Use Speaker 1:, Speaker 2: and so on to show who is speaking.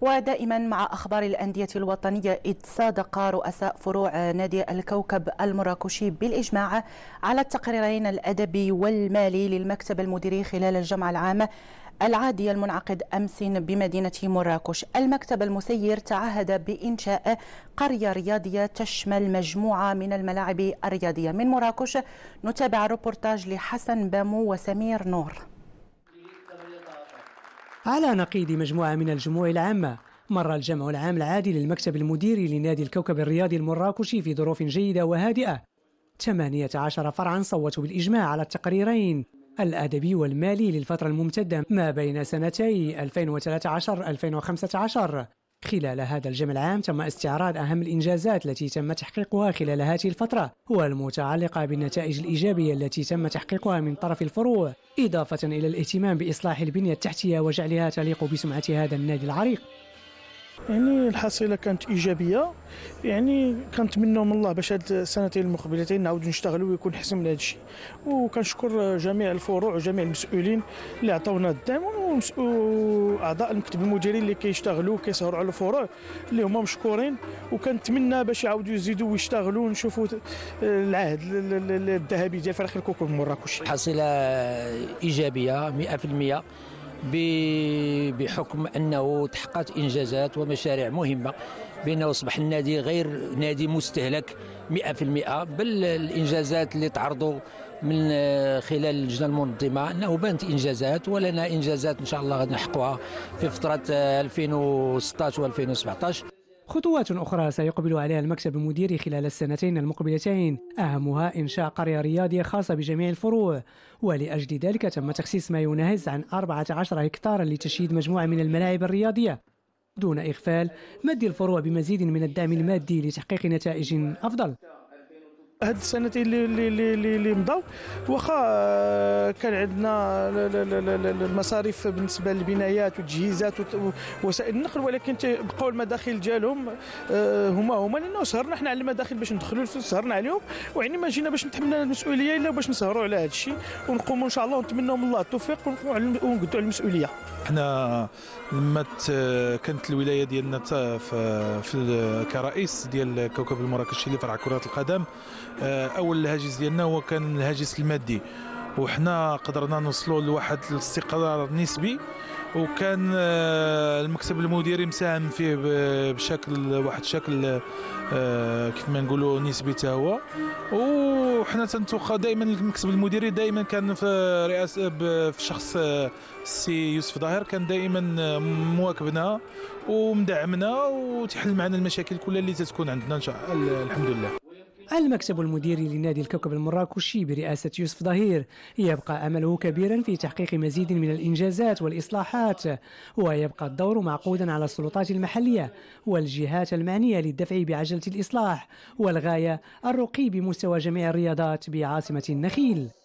Speaker 1: ودائما مع أخبار الأندية الوطنية إذ صادق رؤساء فروع نادي الكوكب المراكشي بالإجماع على التقريرين الأدبي والمالي للمكتب المديري خلال الجمعة العامة العادي المنعقد أمس بمدينة مراكش المكتب المسير تعهد بإنشاء قرية رياضية تشمل مجموعة من الملاعب الرياضية من مراكش نتابع الروبورتاج لحسن بامو وسمير نور
Speaker 2: على نقيض مجموعة من الجموع العامة مر الجمع العام العادي للمكتب المديري لنادي الكوكب الرياضي المراكشي في ظروف جيدة وهادئة 18 فرعا صوتوا بالإجماع على التقريرين الأدبي والمالي للفترة الممتدة ما بين سنتي 2013-2015 خلال هذا الجمع العام تم استعراض أهم الإنجازات التي تم تحقيقها خلال هذه الفترة والمتعلقة بالنتائج الإيجابية التي تم تحقيقها من طرف الفروع إضافة إلى الاهتمام بإصلاح البنية التحتية وجعلها تليق بسمعة هذا النادي العريق
Speaker 3: يعني الحصيله كانت ايجابيه يعني كنتمنوا من الله باش هاد السنتين المقبلتين نعاودوا نشتغلوا ويكون حسن من هذا الشيء وكنشكر جميع الفروع وجميع المسؤولين اللي عطاونا الدعم واعضاء المكتب المديري اللي كيشتغلوا كيسهروا على الفروع اللي هما مشكورين وكنتمنى باش يعاودوا يزيدوا ويشتغلوا ونشوفوا العهد الذهبي ديال فريق الكوكب المراكشي حصيله
Speaker 4: ايجابيه 100% بحكم انه تحققت انجازات ومشاريع مهمه بانه اصبح النادي غير نادي مستهلك 100% بل الانجازات اللي تعرضوا من خلال اللجنه المنظمه انه بانت انجازات ولنا انجازات ان شاء الله غادي نحققها في فتره 2016 و2017
Speaker 2: خطوات أخرى سيقبل عليها المكتب المديري خلال السنتين المقبلتين أهمها إنشاء قرية رياضية خاصة بجميع الفروع ولأجل ذلك تم تخصيص ما يناهز عن 14 هكتارا لتشييد مجموعة من الملاعب الرياضية دون إغفال مد الفروع بمزيد من الدعم المادي لتحقيق نتائج أفضل
Speaker 3: هاد السنتين اللي اللي اللي اللي, مضاو واخا آه، كان عندنا المصاريف بالنسبه للبنايات والتجهيزات ووسائل النقل ولكن تبقاو المداخل ديالهم آه، هما هما لانه سهرنا حنا على المداخل باش ندخلوا سهرنا عليهم ويعني ما جينا باش نتحملنا المسؤوليه الا باش نسهروا على هذا الشيء ونقوموا ان شاء الله ونتمنوا من الله التوفيق ونقدوا على المسؤوليه
Speaker 5: حنا لما كانت الولايه ديالنا في كرئيس ديال كوكب المراكشي لفرع كره القدم آه، اول الهاجس ديالنا هو كان الهاجس المادي وحنا قدرنا نوصلوا لواحد الاستقرار نسبي وكان آه، المكتب المديري مساهم فيه بشكل واحد الشكل آه، كيف ما نقولوا نسبي حتى هو وحنا تنتوقع دائما المكتب المديري دائما كان في رئاسه في شخص السي يوسف ظاهر كان دائما مواكبنا ومدعمنا وتحل معنا المشاكل كلها اللي تتكون عندنا ان شاء الله
Speaker 3: الحمد لله
Speaker 2: المكتب المديري لنادي الكوكب المراكشي برئاسة يوسف ظهير يبقى أمله كبيرا في تحقيق مزيد من الإنجازات والإصلاحات ويبقى الدور معقودا على السلطات المحلية والجهات المعنية للدفع بعجلة الإصلاح والغاية الرقي بمستوى جميع الرياضات بعاصمة النخيل